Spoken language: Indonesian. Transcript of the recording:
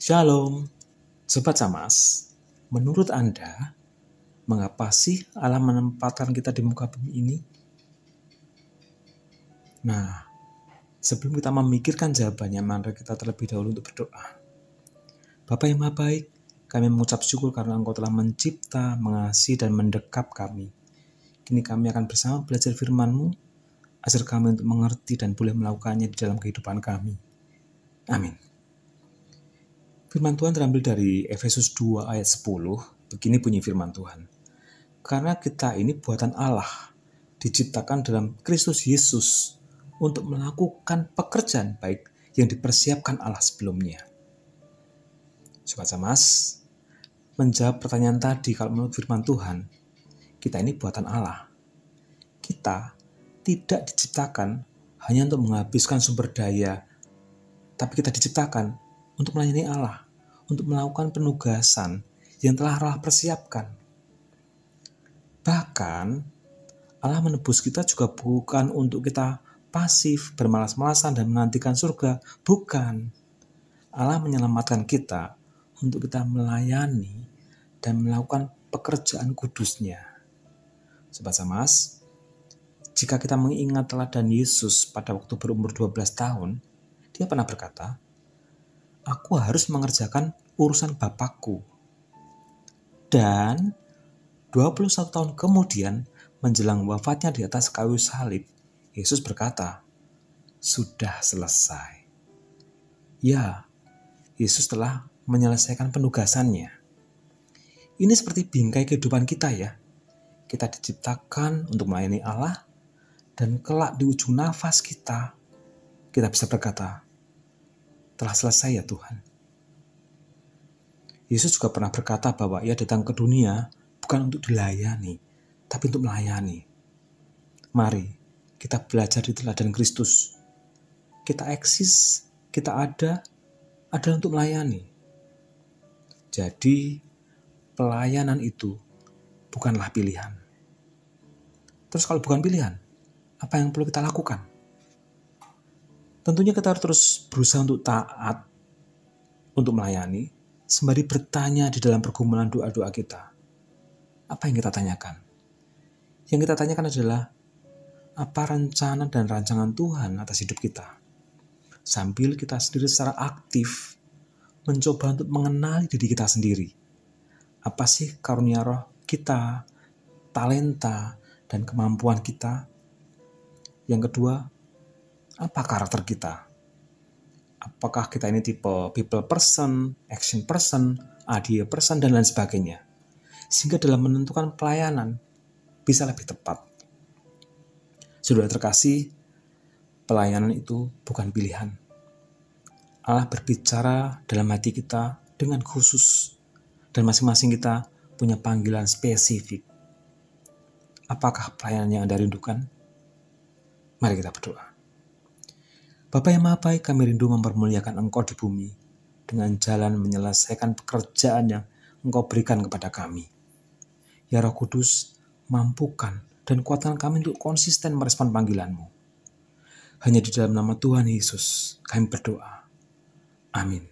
Shalom, Sobat Samas. Menurut Anda, mengapa sih Allah menempatkan kita di muka bumi ini? Nah, sebelum kita memikirkan jawabannya, mari kita terlebih dahulu untuk berdoa. Bapak yang maha baik, kami mengucap syukur karena Engkau telah mencipta, mengasihi, dan mendekap kami. Kini kami akan bersama belajar firman-Mu, kami untuk mengerti dan boleh melakukannya di dalam kehidupan kami. Amin. Firman Tuhan terambil dari Efesus 2 ayat 10. Begini bunyi firman Tuhan. Karena kita ini buatan Allah, diciptakan dalam Kristus Yesus untuk melakukan pekerjaan baik yang dipersiapkan Allah sebelumnya. Sobat Samas, menjawab pertanyaan tadi kalau menurut firman Tuhan, kita ini buatan Allah. Kita tidak diciptakan hanya untuk menghabiskan sumber daya, tapi kita diciptakan untuk melayani Allah untuk melakukan penugasan yang telah Allah persiapkan. Bahkan, Allah menebus kita juga bukan untuk kita pasif, bermalas-malasan, dan menantikan surga. Bukan. Allah menyelamatkan kita untuk kita melayani dan melakukan pekerjaan kudusnya. Sobat Samas, jika kita mengingat teladan Yesus pada waktu berumur 12 tahun, dia pernah berkata, aku harus mengerjakan urusan bapakku. Dan 21 tahun kemudian menjelang wafatnya di atas kayu salib, Yesus berkata, "Sudah selesai." Ya, Yesus telah menyelesaikan penugasannya. Ini seperti bingkai kehidupan kita ya. Kita diciptakan untuk melayani Allah dan kelak di ujung nafas kita, kita bisa berkata, telah selesai ya Tuhan. Yesus juga pernah berkata bahwa ia datang ke dunia bukan untuk dilayani, tapi untuk melayani. Mari kita belajar di teladan Kristus. Kita eksis, kita ada, adalah untuk melayani. Jadi pelayanan itu bukanlah pilihan. Terus kalau bukan pilihan, apa yang perlu kita lakukan? Tentunya kita harus terus berusaha untuk taat, untuk melayani, sembari bertanya di dalam pergumulan doa-doa kita. Apa yang kita tanyakan? Yang kita tanyakan adalah, apa rencana dan rancangan Tuhan atas hidup kita? Sambil kita sendiri secara aktif mencoba untuk mengenali diri kita sendiri. Apa sih karunia roh kita, talenta, dan kemampuan kita? Yang kedua, apa karakter kita? Apakah kita ini tipe people person, action person, idea person, dan lain sebagainya. Sehingga dalam menentukan pelayanan bisa lebih tepat. Sudah terkasih, pelayanan itu bukan pilihan. Allah berbicara dalam hati kita dengan khusus dan masing-masing kita punya panggilan spesifik. Apakah pelayanan yang Anda rindukan? Mari kita berdoa. Bapa yang Maha Baik, kami rindu mempermuliakan Engkau di bumi dengan jalan menyelesaikan pekerjaan yang Engkau berikan kepada kami. Ya Roh Kudus, mampukan dan kuatkan kami untuk konsisten merespon panggilanmu. Hanya di dalam nama Tuhan Yesus kami berdoa. Amin.